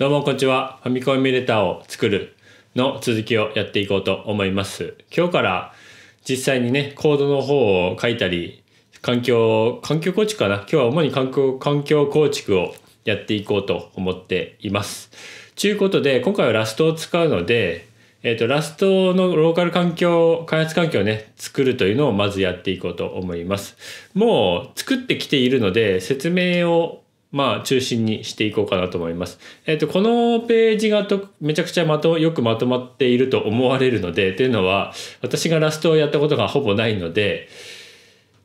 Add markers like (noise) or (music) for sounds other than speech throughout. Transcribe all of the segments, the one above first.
どうもこんにちは。ファミコンミレターを作るの続きをやっていこうと思います。今日から実際にね、コードの方を書いたり、環境、環境構築かな今日は主に環境、環境構築をやっていこうと思っています。ちゅうことで、今回はラストを使うので、えっ、ー、と、ラストのローカル環境、開発環境をね、作るというのをまずやっていこうと思います。もう作ってきているので、説明をまあ、中心にしていこうかなと思います。えっ、ー、と、このページがとめちゃくちゃまと、よくまとまっていると思われるので、というのは、私がラストをやったことがほぼないので、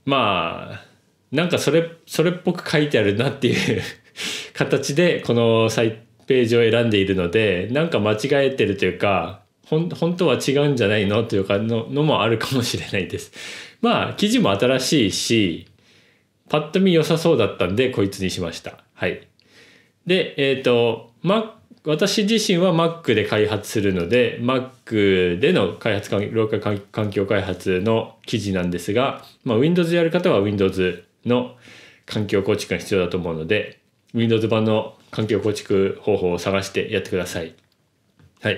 まあ、なんかそれ、それっぽく書いてあるなっていう (laughs) 形で、このサイページを選んでいるので、なんか間違えてるというか、ほん本当は違うんじゃないのというかののもあるかもしれないです。まあ、記事も新しいし、パッと見良さそうだったんでこいつにしました。はい。で、えっ、ー、と、ま、私自身は Mac で開発するので、Mac での開発環、ローカル環境開発の記事なんですが、まあ、Windows やる方は Windows の環境構築が必要だと思うので、Windows 版の環境構築方法を探してやってください。はい。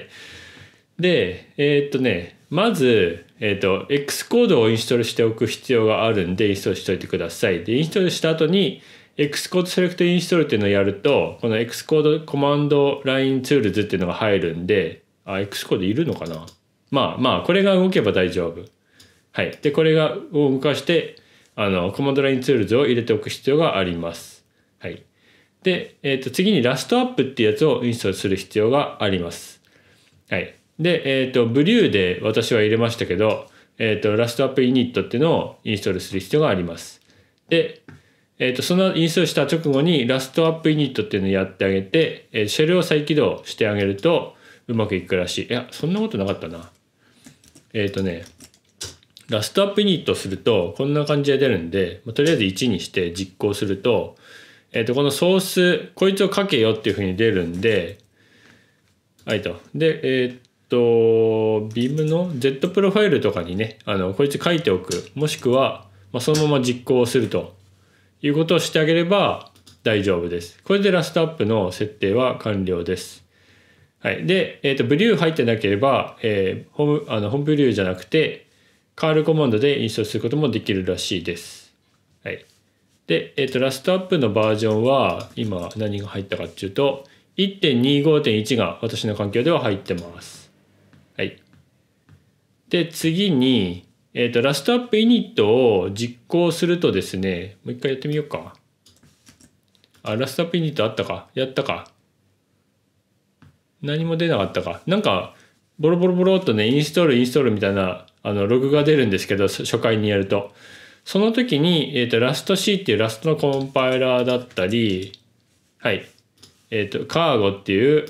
で、えー、っとね、まず、えっ、ー、と、X コードをインストールしておく必要があるんで、インストールしておいてください。で、インストールした後に、X コードセレクトインストールっていうのをやると、この X コードコマンドラインツールズっていうのが入るんで、あ、X コードいるのかなまあまあ、これが動けば大丈夫。はい。で、これが、を動かして、あの、コマンドラインツールズを入れておく必要があります。はい。で、えっ、ー、と、次にラストアップっていうやつをインストールする必要があります。はい。で、えっ、ー、と、ブリューで私は入れましたけど、えっ、ー、と、ラストアップイニットっていうのをインストールする必要があります。で、えっ、ー、と、そのインストールした直後にラストアップイニットっていうのをやってあげて、えシェルを再起動してあげるとうまくいくらしい。いや、そんなことなかったな。えっ、とね、ラストアップイニットするとこんな感じで出るんで、まあ、とりあえず1にして実行すると、えっ、と、このソース、こいつを書けよっていうふうに出るんで、はいと。で、えっ、と、と、ビームの Z プロファイルとかにね、あの、こいつ書いておく、もしくは、まあ、そのまま実行するということをしてあげれば大丈夫です。これでラストアップの設定は完了です。はい。で、えっ、ー、と、ブリュー入ってなければ、えー、ホーム、あの、ホームブリューじゃなくて、カールコマンドでインストールすることもできるらしいです。はい。で、えっ、ー、と、ラストアップのバージョンは、今何が入ったかっていうと、1.25.1が私の環境では入ってます。で、次に、えっ、ー、と、ラストアップイニットを実行するとですね、もう一回やってみようか。あ、ラストアップイニットあったかやったか何も出なかったかなんか、ボロボロボロっとね、インストールインストールみたいな、あの、ログが出るんですけど、初回にやると。その時に、えっ、ー、と、ラスト C っていうラストのコンパイラーだったり、はい。えっ、ー、と、カーゴっていう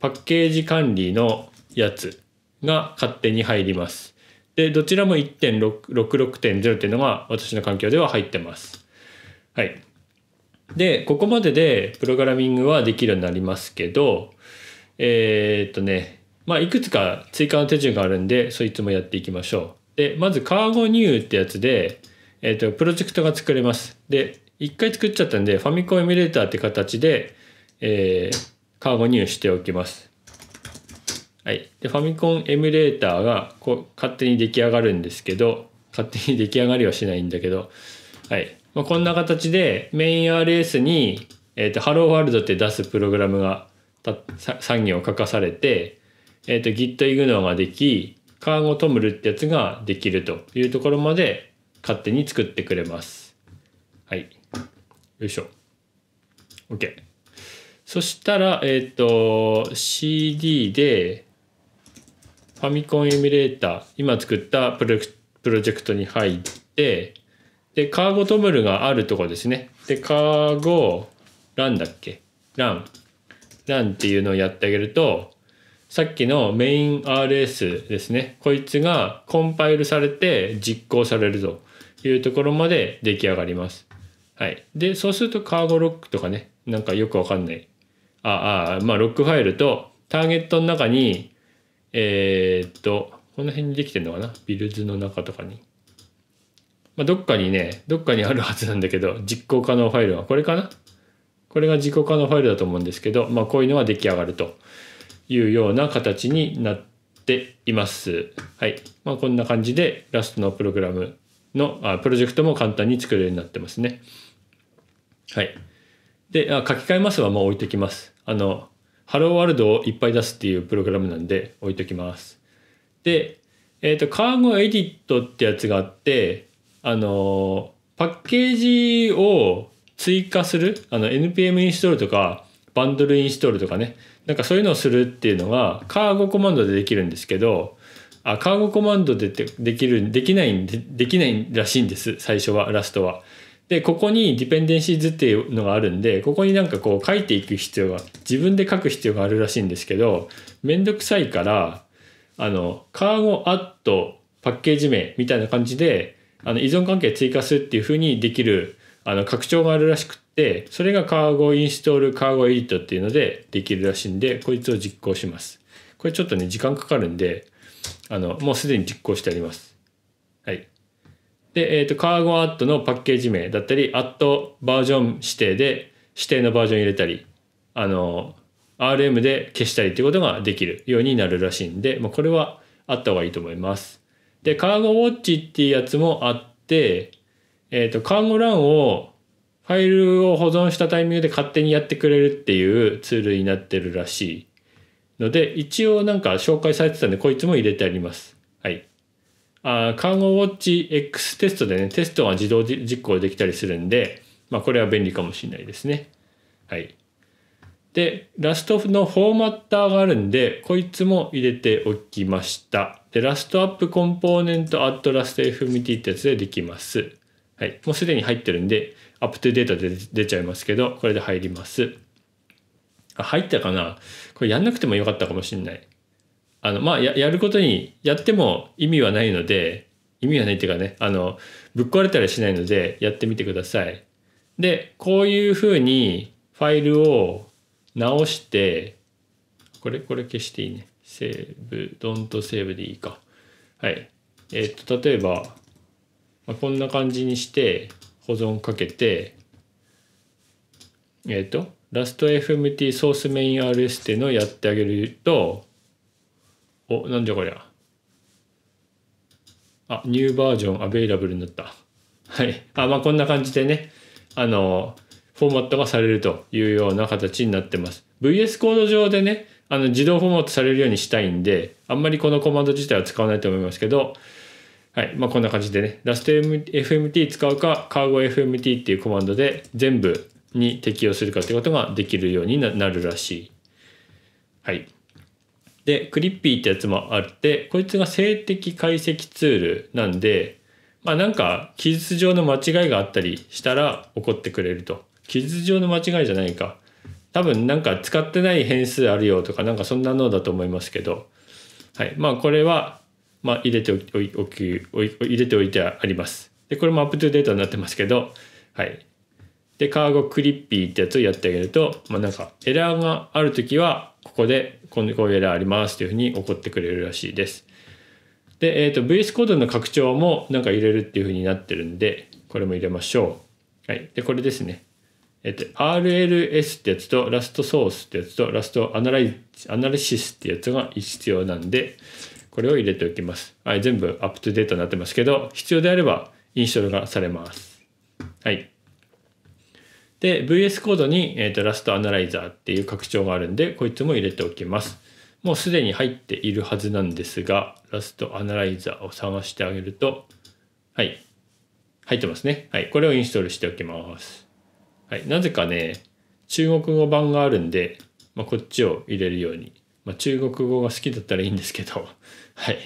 パッケージ管理のやつが勝手に入ります。で、どちらも1.66.0っていうのが私の環境では入ってます。はい。で、ここまででプログラミングはできるようになりますけど、えー、っとね、まあ、いくつか追加の手順があるんで、そいつもやっていきましょう。で、まず、カーゴニューってやつで、えー、っと、プロジェクトが作れます。で、一回作っちゃったんで、ファミコンエミュレーターって形で、えー、カーゴニューしておきます。はい、でファミコンエミュレーターがこう勝手に出来上がるんですけど勝手に出来上がりはしないんだけど、はいまあ、こんな形でメイン RS に、えーと「ハローワールド」って出すプログラムが産業を書かされて、えーと、Git イグノーができカーゴトムルってやつができるというところまで勝手に作ってくれます。はい。よいしょ。OK。そしたら、えっ、ー、と、CD で、ファミコンエミュレーター、今作ったプロプロジェクトに入って、で、カーゴトムルがあるとこですね。で、カーゴ、ランだっけラン。ランっていうのをやってあげると、さっきのメイン RS ですね。こいつがコンパイルされて実行されるというところまで出来上がります。はい。で、そうするとカーゴロックとかね、なんかよくわかんない。ああ、まあロックファイルとターゲットの中にえー、っと、この辺にできてんのかなビルズの中とかに。まあ、どっかにね、どっかにあるはずなんだけど、実行可能ファイルはこれかなこれが実行可能ファイルだと思うんですけど、まあ、こういうのが出来上がるというような形になっています。はい。まあ、こんな感じで、ラストのプログラムのあ、プロジェクトも簡単に作れるようになってますね。はい。で、あ書き換えますはもう置いてきます。あの、ハローワールドをいっぱい出すっていうプログラムなんで置いときます。で、えっ、ー、と、カーゴエディットってやつがあって、あの、パッケージを追加する、あの、NPM インストールとか、バンドルインストールとかね、なんかそういうのをするっていうのが、カーゴコマンドでできるんですけど、あ、カーゴコマンドでできる、できないんで、できないらしいんです、最初は、ラストは。でここにディペンデンシーズっていうのがあるんでここになんかこう書いていく必要が自分で書く必要があるらしいんですけどめんどくさいからあのカーゴアットパッケージ名みたいな感じであの依存関係追加するっていうふうにできるあの拡張があるらしくってそれがカーゴインストールカーゴエディットっていうのでできるらしいんでこいつを実行しますこれちょっとね時間かかるんであのもうすでに実行してありますはいで、えっ、ー、と、カーゴンアットのパッケージ名だったり、アットバージョン指定で指定のバージョン入れたり、あの、RM で消したりっていうことができるようになるらしいんで、まあ、これはあった方がいいと思います。で、カーゴウォッチっていうやつもあって、えっ、ー、と、カーゴンをファイルを保存したタイミングで勝手にやってくれるっていうツールになってるらしいので、一応なんか紹介されてたんで、こいつも入れてあります。あ看護ウォッチ X テストでねテストが自動実行できたりするんで、まあ、これは便利かもしれないですねはいでラストのフォーマッターがあるんでこいつも入れておきましたでラストアップコンポーネントアットラスト FMT ってやつでできますはい、もうすでに入ってるんでアップトゥデータで出ちゃいますけどこれで入りますあ入ったかなこれやんなくてもよかったかもしれないあの、まあや、やることに、やっても意味はないので、意味はないっていうかね、あの、ぶっ壊れたりしないので、やってみてください。で、こういうふうにファイルを直して、これ、これ消していいね。セーブ、ドンとセーブでいいか。はい。えっ、と、例えば、まあ、こんな感じにして、保存かけて、えっ、と、ラスト FMT ソースメイン RS っていうのをやってあげると、お、なんじゃこりゃ。あ、ニューバージョンアベイラブルになった。はい。あ、まあ、こんな感じでね、あの、フォーマットがされるというような形になってます。VS コード上でね、あの、自動フォーマットされるようにしたいんで、あんまりこのコマンド自体は使わないと思いますけど、はい。まあ、こんな感じでね、ラスト f m t 使うか、カーゴ f m t っていうコマンドで全部に適用するかってことができるようになるらしい。はい。でクリッピーってやつもあってこいつが性的解析ツールなんでまあなんか記述上の間違いがあったりしたら怒ってくれると記述上の間違いじゃないか多分なんか使ってない変数あるよとかなんかそんなのだと思いますけどはいまあこれはまあ入れておきおきお入れておいてありますでこれもアップトゥーデータになってますけどはいでカーゴクリッピーってやつをやってあげるとまあなんかエラーがあるときはここでこういうエラーありますというふうにこってくれるらしいです。で、えーと、VS コードの拡張もなんか入れるっていうふうになってるんで、これも入れましょう。はい。で、これですね。えっと、RLS ってやつと、ラストソースってやつと、ラストアナライアナリシスってやつが必要なんで、これを入れておきます。はい、全部アップトデートになってますけど、必要であればインストールがされます。はい。で、VS コードに、えーと、ラストアナライザーっていう拡張があるんで、こいつも入れておきます。もうすでに入っているはずなんですが、ラストアナライザーを探してあげると、はい。入ってますね。はい。これをインストールしておきます。はい。なぜかね、中国語版があるんで、まあ、こっちを入れるように。まあ、中国語が好きだったらいいんですけど、(laughs) はい。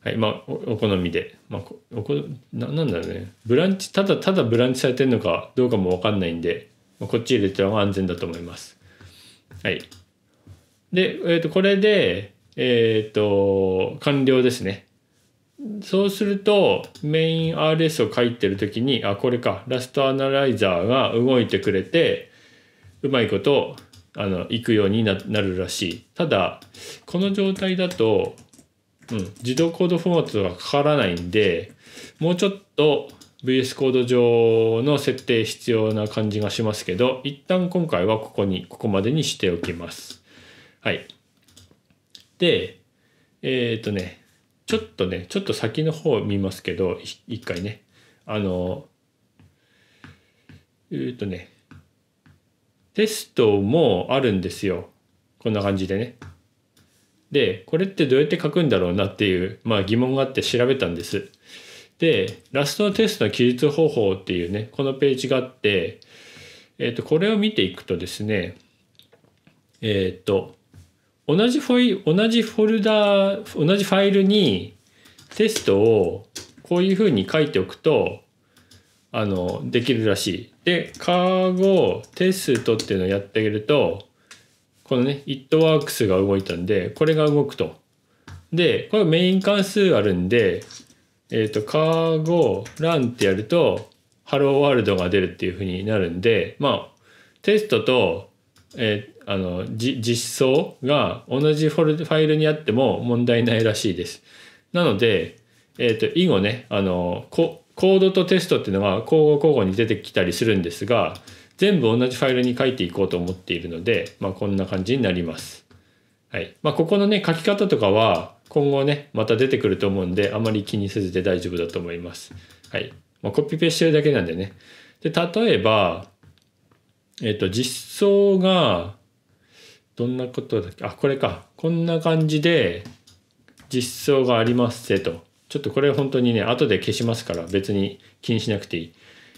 はい。まあ、お好みでまあ、ここななんだろうねブランチただただブランチされてるのかどうかも分かんないんで、まあ、こっち入れちゃが安全だと思いますはいで、えー、とこれでえっ、ー、と完了ですねそうするとメイン RS を書いてる時にあこれかラストアナライザーが動いてくれてうまいことあの行くようになるらしいただこの状態だとうん、自動コードフォーマットがかからないんでもうちょっと VS コード上の設定必要な感じがしますけど一旦今回はここにここまでにしておきます。はい、でえっ、ー、とねちょっとねちょっと先の方見ますけど一回ねあのえっ、ー、とねテストもあるんですよこんな感じでねで、これってどうやって書くんだろうなっていう、まあ、疑問があって調べたんです。で、ラストのテストの記述方法っていうね、このページがあって、えっ、ー、と、これを見ていくとですね、えっ、ー、と、同じフォイ、同じフォルダー、同じファイルにテストをこういうふうに書いておくと、あの、できるらしい。で、カーゴテストっていうのをやってあげると、このね ItWorks が動いたんでこれが動くとでこれメイン関数あるんでえっ、ー、とカーゴランってやるとハローワールドが出るっていうふうになるんでまあテストと、えー、あの実装が同じフォルファイルにあっても問題ないらしいですなのでえっ、ー、と以後ねあのコードとテストっていうのが交互交互に出てきたりするんですが全部同じファイルに書いていこうと思っているので、まあ、こんな感じになります。はいまあ、ここのね書き方とかは今後ねまた出てくると思うんであまり気にせずで大丈夫だと思います。はいまあ、コピペしてるだけなんでね。で例えば、えっと実装がどんなことだっけあこれかこんな感じで実装がありますせと。ちょっとこれ本当にね後で消しますから別に気にしなくていい。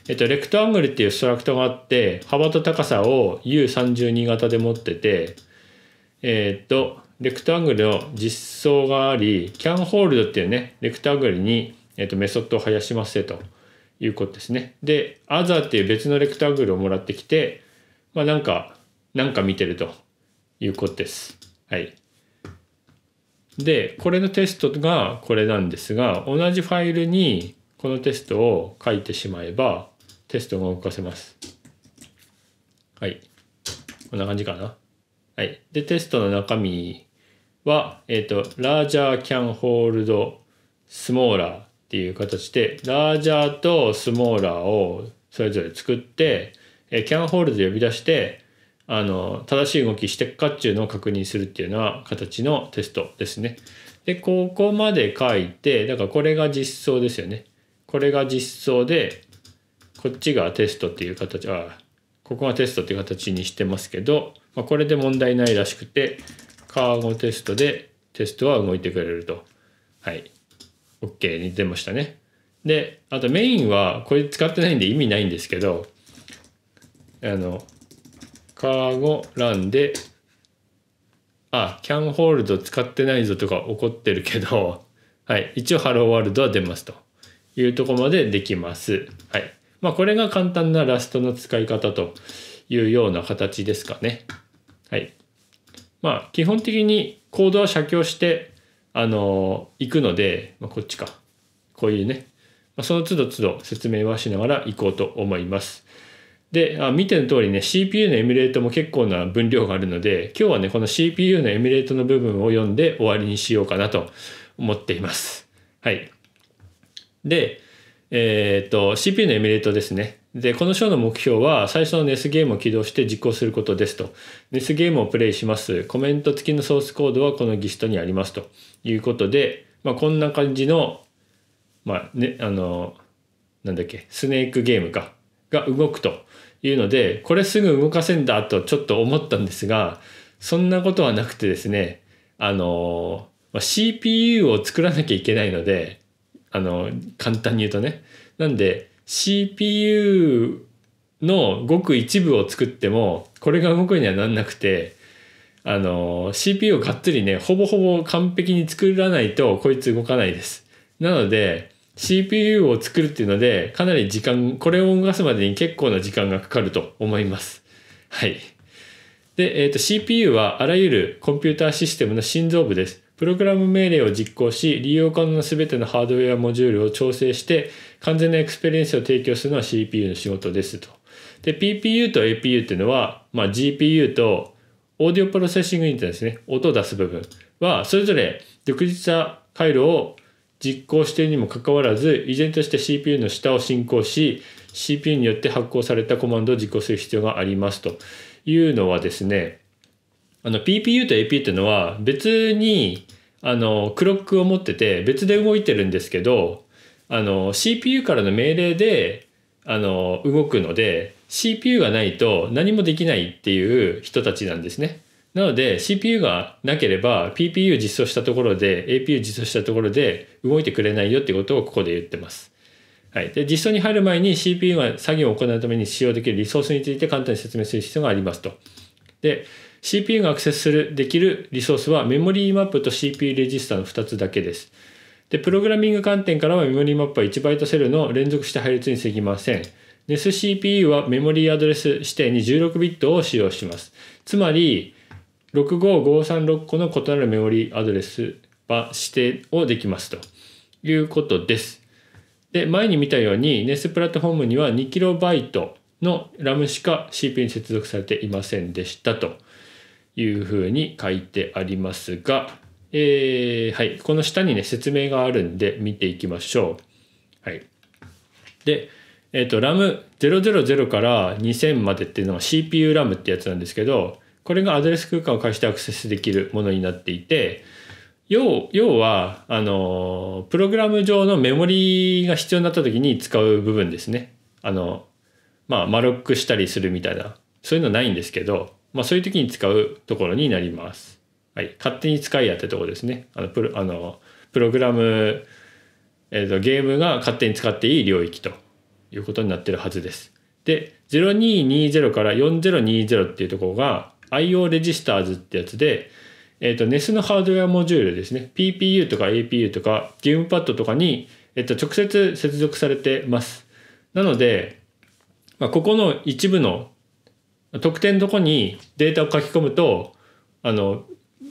えっと、レクトアングルっていうストラクトがあって幅と高さを U32 型で持っててえー、っとレクトアングルの実装がありキャンホールドっていうねレクトアングルに、えっと、メソッドを生やしますということですねでアザーっていう別のレクトアングルをもらってきてまあなんかなんか見てるということですはいでこれのテストがこれなんですが同じファイルにこのテストを書いてしまえばテストが動かせます。はい。こんな感じかな。はい。で、テストの中身は、えっ、ー、と、larger can hold smaller っていう形で、larger と smaller をそれぞれ作って、えー、can hold で呼び出して、あの、正しい動きしてっかっていうのを確認するっていうのは形のテストですね。で、ここまで書いて、だからこれが実装ですよね。これが実装で、こっちがテストっていう形あここがテストっていう形にしてますけど、まあ、これで問題ないらしくてカーゴテストでテストは動いてくれるとはい OK に出ましたねであとメインはこれ使ってないんで意味ないんですけどあのカーゴランであキャンホールド使ってないぞとか怒ってるけどはい一応ハローワールドは出ますというとこまでできますはいまあ、これが簡単なラストの使い方というような形ですかね。はい。まあ、基本的にコードは写経して、あのー、行くので、まあ、こっちか。こういうね、まあ、その都度都度説明はしながら行こうと思います。で、あ見ての通りね、CPU のエミュレートも結構な分量があるので、今日はね、この CPU のエミュレートの部分を読んで終わりにしようかなと思っています。はい。で、えー、っと、CPU のエミュレートですね。で、この章の目標は、最初の NES ゲームを起動して実行することですと。NES ゲームをプレイします。コメント付きのソースコードはこのギストにありますということで、まあ、こんな感じの、まあ、ね、あの、なんだっけ、スネークゲームか、が動くというので、これすぐ動かせんだとちょっと思ったんですが、そんなことはなくてですね、あの、まあ、CPU を作らなきゃいけないので、あの簡単に言うとねなんで CPU のごく一部を作ってもこれが動くにはなんなくてあの CPU をがっつりねほぼほぼ完璧に作らないとこいつ動かないですなので CPU を作るっていうのでかなり時間これを動かすまでに結構な時間がかかると思いますはいで、えーと、と CPU はあらゆるコンピューターシステムの心臓部ですプログラム命令を実行し、利用可能な全てのハードウェアモジュールを調整して、完全なエクスペリエンスを提供するのは CPU の仕事ですと。で、PPU と APU っていうのは、まあ、GPU とオーディオプロセッシングユニットですね。音を出す部分は、それぞれ独立な回路を実行しているにもかかわらず、依然として CPU の下を進行し、CPU によって発行されたコマンドを実行する必要がありますというのはですね、あの PPU と AP っていうのは別にあのクロックを持ってて別で動いてるんですけどあの CPU からの命令であの動くので CPU がないと何もできないっていう人たちなんですね。なので CPU がなければ PPU 実装したところで APU 実装したところで動いてくれないよってことをここで言ってます。はい、で実装に入る前に CPU が作業を行うために使用できるリソースについて簡単に説明する必要がありますと。で CPU がアクセスするできるリソースはメモリーマップと CPU レジスタの2つだけです。で、プログラミング観点からはメモリーマップは1バイトセルの連続して配列にすぎません。NESCPU はメモリーアドレス指定に16ビットを使用します。つまり、65536個の異なるメモリーアドレス場指定をできますということです。で、前に見たように NES プラットフォームには 2KB のラムしか CPU に接続されていませんでしたと。いうふうに書いてありますが、えー、はい、この下にね、説明があるんで見ていきましょう。はい。で、えっ、ー、と、RAM000 から2000までっていうのは CPU RAM ってやつなんですけど、これがアドレス空間を介してアクセスできるものになっていて、要要は、あの、プログラム上のメモリが必要になった時に使う部分ですね。あの、まあ、マロックしたりするみたいな、そういうのないんですけど、まあ、そういう時に使うところになります。はい、勝手に使いやってとこですね。あのプロあのプログラム、えーと、ゲームが勝手に使っていい領域ということになってるはずです。で、0220から4020っていうところが IO レジスターズってやつで、えーと、NES のハードウェアモジュールですね PPU とか APU とかゲームパッドとかに、えーと、と直接接続されてますなので、まあ、ここの一部の特定のとこにデータを書き込むとあの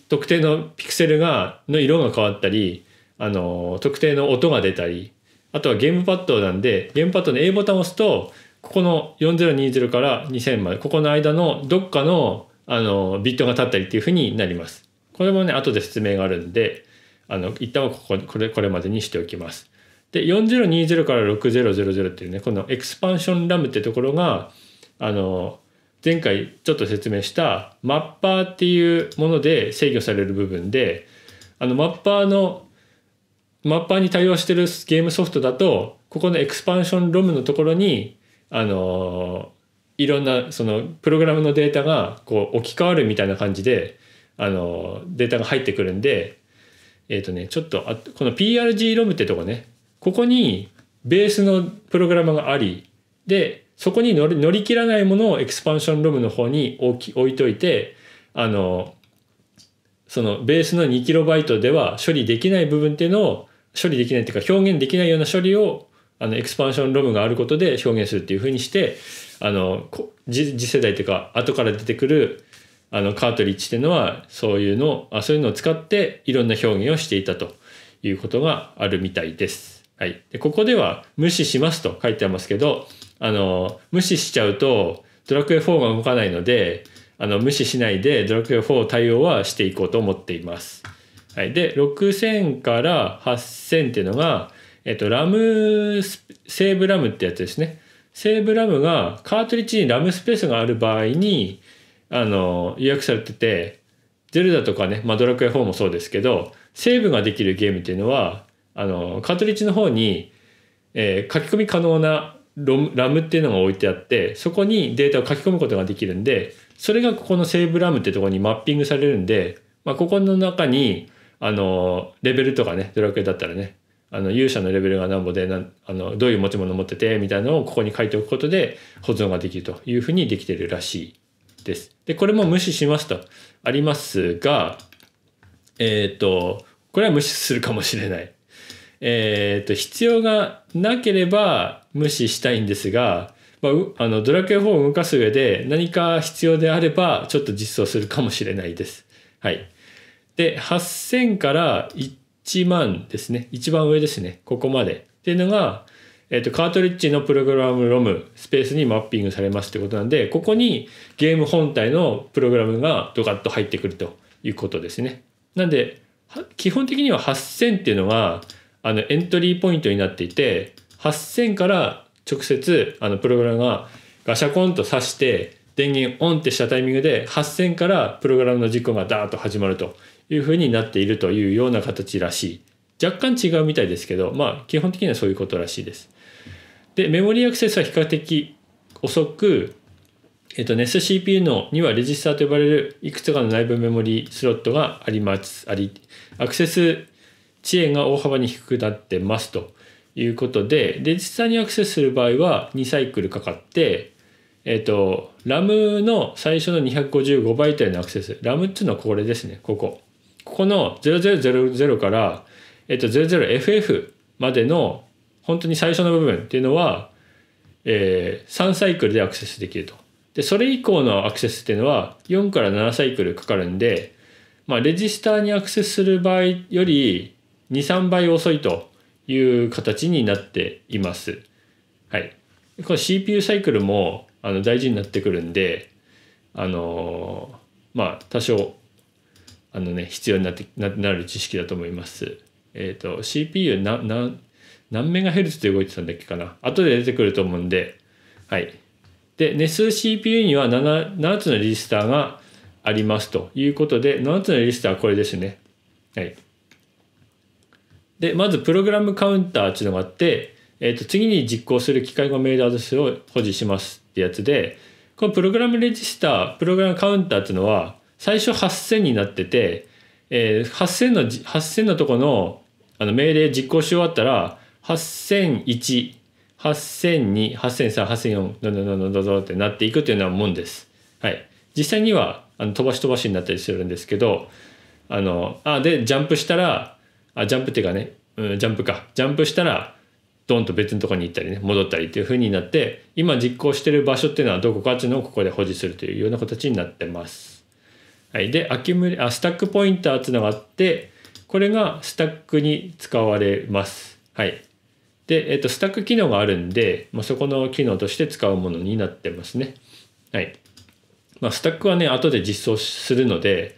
特定のピクセルがの色が変わったりあの特定の音が出たりあとはゲームパッドなんでゲームパッドの A ボタンを押すとここの4020から2000までここの間のどっかのあのビットが立ったりっていうふうになります。これもね後で説明があるんであの一旦はこここれこれまでにしておきます。で4020から6000っていうねこのエクスパンションラムってところがあの前回ちょっと説明したマッパーっていうもので制御される部分であのマッパーのマッパーに対応してるゲームソフトだとここのエクスパンションロムのところにあのいろんなそのプログラムのデータがこう置き換わるみたいな感じであのデータが入ってくるんでえっ、とねちょっとあこの PRG ロムってとこねここにベースのプログラムがありでそこに乗り乗り切らないものをエクスパンションロムの方に置き置いといてあのそのベースの 2KB では処理できない部分っていうのを処理できないっていうか表現できないような処理をあのエクスパンションロムがあることで表現するっていうふうにしてあの次世代っていうか後から出てくるあのカートリッジっていうのはそういうのあそういうのを使っていろんな表現をしていたということがあるみたいです。はい、でここでは無視しますと書いてありますけどあの無視しちゃうとドラクエ4が動かないのであの無視しないでドラクエ4対応はしていこうと思っています。はい、で6000から8000っていうのが、えっと、ラムセーブラムってやつですね。セーブラムがカートリッジにラムスペースがある場合にあの予約されててゼルダとかね、まあ、ドラクエ4もそうですけどセーブができるゲームっていうのはあのカートリッジの方に、えー、書き込み可能なラムっていうのが置いてあってそこにデータを書き込むことができるんでそれがここのセーブラムってとこにマッピングされるんで、まあ、ここの中にあのレベルとかねドラクエだったらねあの勇者のレベルが何ぼでなあのどういう持ち物持っててみたいなのをここに書いておくことで保存ができるというふうにできてるらしいです。でこれも無視しますとありますがえっ、ー、とこれは無視するかもしれない。えー、と必要がなければ無視したいんですが、まあ、あのドラクエ4を動かす上で何か必要であればちょっと実装するかもしれないです。はい、で8000から1万ですね一番上ですねここまでっていうのが、えー、とカートリッジのプログラム ROM スペースにマッピングされますってことなんでここにゲーム本体のプログラムがドカッと入ってくるということですね。なんで基本的には8000っていうのがあのエントリーポイントになっていて8000から直接あのプログラムがガシャコンと挿して電源オンってしたタイミングで8000からプログラムの実行がダーッと始まるというふうになっているというような形らしい若干違うみたいですけどまあ基本的にはそういうことらしいですでメモリーアクセスは比較的遅くえっと、NestCPU のにはレジスターと呼ばれるいくつかの内部メモリースロットがあります。あり、アクセス遅延が大幅に低くなってますということでで実際にアクセスする場合は2サイクルかかってえっ、ー、と RAM の最初の255バイトへのアクセス RAM っていうのはこれですねここここの0000からえっ、ー、と 00FF までの本当に最初の部分っていうのは、えー、3サイクルでアクセスできると。で、それ以降のアクセスっていうのは4から7サイクルかかるんで、まあ、レジスターにアクセスする場合より、23倍遅いという形になっています。はい、この CPU サイクルもあの大事になってくるんであのー、まあ多少あのね必要になってなる知識だと思います。えっ、ー、と CPU なな何メガヘルツで動いてたんだっけかな後で出てくると思うんではいで NESCPU には 7, 7つのリジスターがありますということで7つのリジスターはこれですねはいでまずプログラムカウンターっていうのがあって、えー、と次に実行する機械語メールアドレスを保持しますってやつでこのプログラムレジスタープログラムカウンターっていうのは最初8000になってて、えー、8000の8000のとこのあの命令実行し終わったら8001 8002、8003、8004、どんどんどんどんどんどんってなっていくというようなもんです。はい。実際には、あの飛ばし飛ばしになったりするんですけど、あの、あ、で、ジャンプしたら、あジャンプっていうかね、うん、ジャンプかジャンプしたらドンと別のとこに行ったりね戻ったりっていう風になって今実行してる場所っていうのはどこかっていうのをここで保持するというような形になってます。はい、でアキュあスタックポインターっていうのがあってこれがスタックに使われます。はい、で、えっと、スタック機能があるんで、まあ、そこの機能として使うものになってますね。はいまあ、スタックはね後で実装するので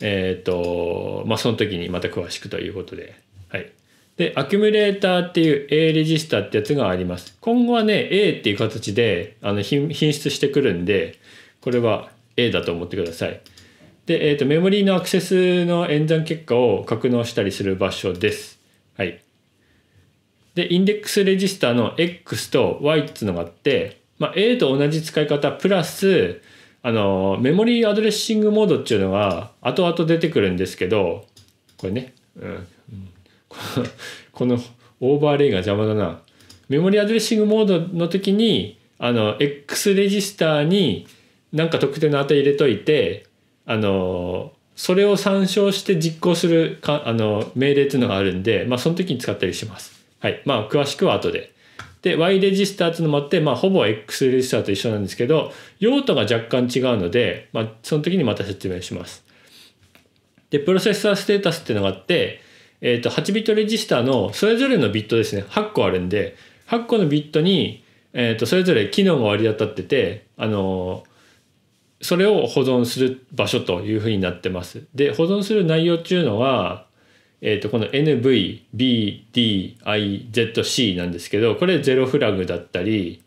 えっ、ー、と、まあ、その時にまた詳しくということで。はい。で、アキュムレーターっていう A レジスターってやつがあります。今後はね、A っていう形であの品質してくるんで、これは A だと思ってください。で、えっ、ー、と、メモリーのアクセスの演算結果を格納したりする場所です。はい。で、インデックスレジスターの X と Y っていうのがあって、まあ、A と同じ使い方プラス、あのメモリーアドレッシングモードっていうのが後々出てくるんですけどこれね、うん、(laughs) このオーバーレイが邪魔だなメモリーアドレッシングモードの時にあの X レジスターに何か特定の値入れといてあのそれを参照して実行するかあの命令っていうのがあるんで、まあ、その時に使ったりします。はいまあ、詳しくは後で。で Y レジスターっていうのもあって、まあ、ほぼ X レジスターと一緒なんですけど用途が若干違うので、まあ、その時にまた説明します。でプロセッサーステータスっていうのがあって、えー、と8ビットレジスターのそれぞれのビットですね8個あるんで8個のビットに、えー、とそれぞれ機能が割り当たってて、あのそれを保存する場所というふうになってます。で保存する内容っていうのはえー、とこの NVBDIZC なんですけどこれゼロフラグだったり、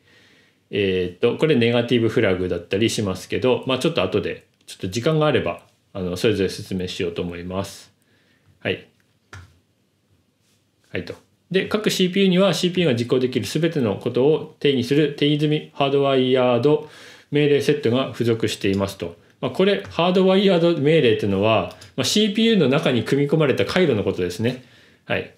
えー、とこれネガティブフラグだったりしますけど、まあ、ちょっと後でちょっと時間があればあのそれぞれ説明しようと思います。はい。はいと。で各 CPU には CPU が実行できる全てのことを定義する定義済みハードワイヤード命令セットが付属していますと。まあ、これハードワイヤード命令というのは、まあ、CPU の中に組み込まれた回路のことですね。はい、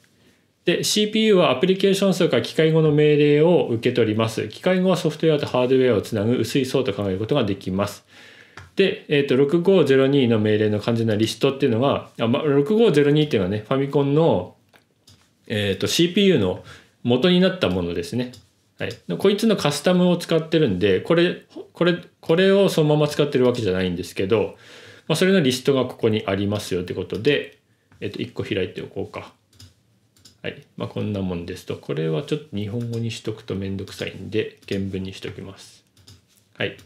で CPU はアプリケーション層から機械語の命令を受け取ります。機械語はソフトウェアとハードウェアをつなぐ薄い層と考えることができます。で、えー、と6502の命令の完全なリストっていうのが、あまあ、6502っていうのはねファミコンの、えー、と CPU の元になったものですね。はい、こいつのカスタムを使ってるんでこれこれこれをそのまま使ってるわけじゃないんですけど、まあ、それのリストがここにありますよってことで、えっと、1個開いておこうか。はいまあ、こんなもんですとこれはちょっと日本語にしとくとめんどくさいんで原文にしときます。はい、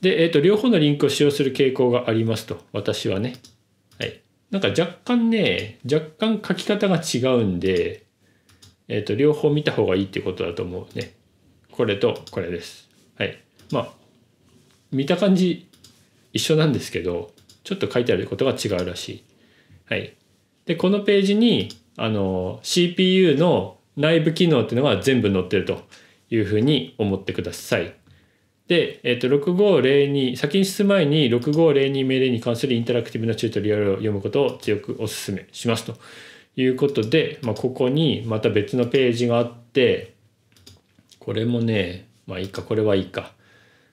で、えっと両方のリンクを使用する傾向がありますと私はね。はい、なんか若干ね若干書き方が違うんでえっ、ー、と、両方見た方がいいってことだと思うね。これとこれです。はい。まあ、見た感じ一緒なんですけど、ちょっと書いてあることが違うらしい。はい。で、このページに、あの、CPU の内部機能っていうのが全部載ってるというふうに思ってください。で、えっ、ー、と、6502、先に進む前に6502命令に関するインタラクティブなチュートリアルを読むことを強くお勧めしますと。いうことで、まあ、ここにまた別のページがあってこれもねまあいいかこれはいいか。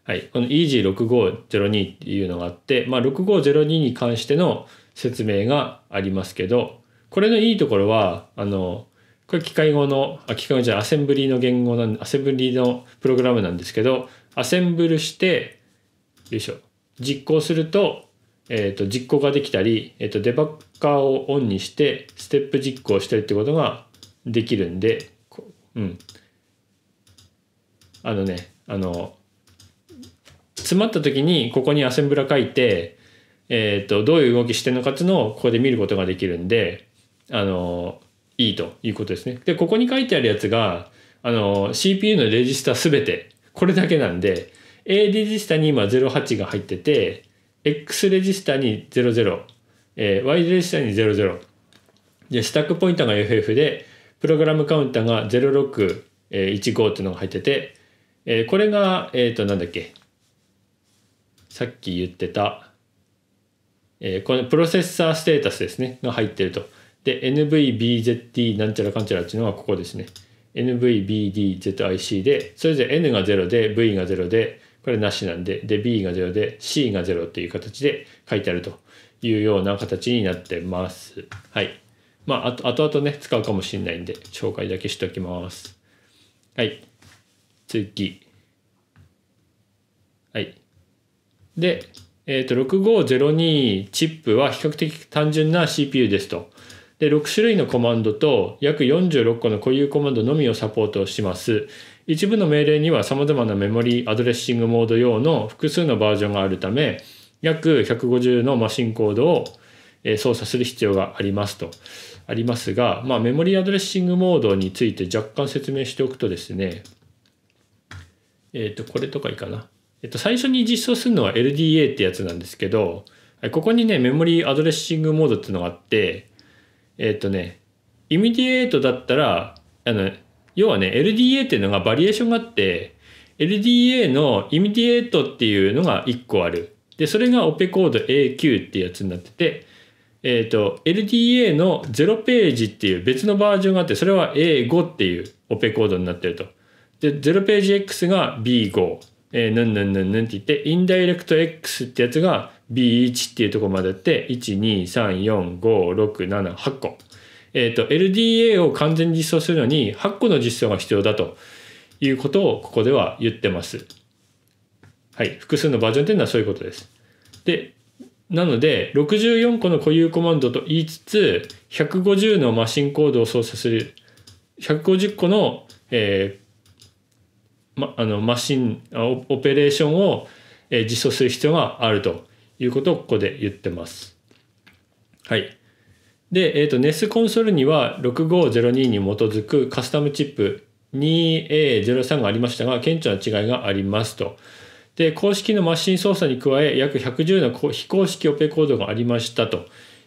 はい、この e y 6 5 0 2っていうのがあって、まあ、6502に関しての説明がありますけどこれのいいところはあのこれ機械語のあ機械語じゃアセンブリの言語なんアセンブリのプログラムなんですけどアセンブルしてよいしょ実行するとえー、と実行ができたり、えー、とデバッカーをオンにしてステップ実行したりってことができるんで、うん、あのねあの詰まった時にここにアセンブラ書いて、えー、とどういう動きしてるのかっていうのをここで見ることができるんであのいいということですね。でここに書いてあるやつがあの CPU のレジスタ全てこれだけなんで A レジスタに今08が入ってて X レジスタに00、えー、Y レジスタに00でスタックポイントが FF でプログラムカウンターが0615、えっていうのが入ってて、えー、これがえっ、ー、となんだっけさっき言ってた、えー、このプロセッサーステータスですねが入ってるとで NVBZT なんちゃらかんちゃらっていうのがここですね NVBDZIC でそれぞれ N が0で V が0でこれなしなんで、で、B が0で C が0っていう形で書いてあるというような形になってます。はい。まあ、あと、あとあとね、使うかもしれないんで、紹介だけしておきます。はい。次。はい。で、えっ、ー、と、6502チップは比較的単純な CPU ですと。で、6種類のコマンドと約46個の固有コマンドのみをサポートします。一部の命令には様々なメモリーアドレッシングモード用の複数のバージョンがあるため、約150のマシンコードを操作する必要がありますと。ありますが、まあ、メモリーアドレッシングモードについて若干説明しておくとですね、えっ、ー、と、これとかいいかな。えっ、と、最初に実装するのは LDA ってやつなんですけど、ここにね、メモリーアドレッシングモードっていうのがあって、えっ、ー、とね、イミディエイトだったら、あの、要はね LDA っていうのがバリエーションがあって LDA のイミディエートっていうのが1個あるでそれがオペコード AQ っていうやつになっててえっ、ー、と LDA の0ページっていう別のバージョンがあってそれは A5 っていうオペコードになってるとで0ページ X が B5 えー、ぬんぬんぬんぬんって言って、インダイレクト X ってやつが B1 っていうとこまであって、1、2、3、4、5、6、7、8個。えーと、LDA を完全に実装するのに8個の実装が必要だということをここでは言ってます。はい、複数のバージョンというのはそういうことです。で、なので64個の固有コマンドと言いつつ150のマシンコードを操作する150個の、えーま、あのマシンオペレーションを、えー、実装する必要があるということをここで言ってます。はい。で、えー NES コンソールには6502に基づくカスタムチップ 2A03 がありましたが、顕著な違いがありますと。で、公式のマシン操作に加え、約110の非公式オペコードがありましたと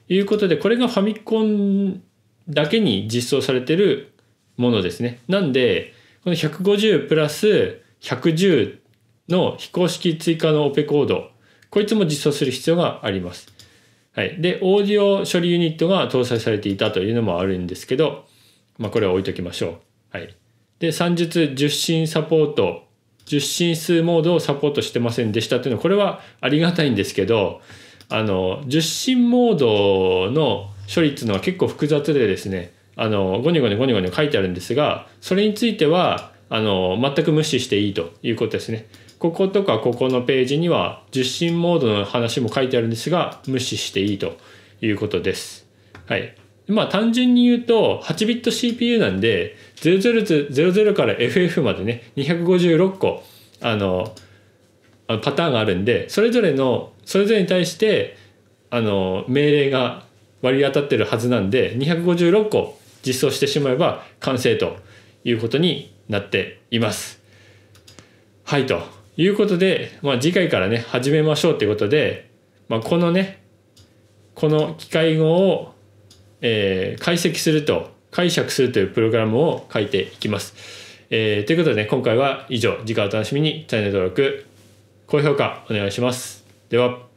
いうことで、これがファミコンだけに実装されてるものですね。なんで、この150プラス110の非公式追加のオペコード、こいつも実装する必要があります。はい、でオーディオ処理ユニットが搭載されていたというのもあるんですけど、まあ、これは置いときましょう。はい、で算術受信サポート受信数モードをサポートしてませんでしたというのはこれはありがたいんですけどあの受信モードの処理っていうのは結構複雑でですねあのゴニョゴニョゴニョゴニョ書いてあるんですがそれについてはあの全く無視していいということですね。こことかここのページには受信モードの話も書いてあるんですが無視していいということです。はい。まあ単純に言うと8ビット CPU なんで0 0から FF までね256個あのパターンがあるんでそれぞれのそれぞれに対してあの命令が割り当たってるはずなんで256個実装してしまえば完成ということになっています。はいということで、まあ、次回からね始めましょうということで、まあ、このねこの機械語を、えー、解析すると解釈するというプログラムを書いていきます。えー、ということでね今回は以上次回お楽しみにチャンネル登録高評価お願いします。では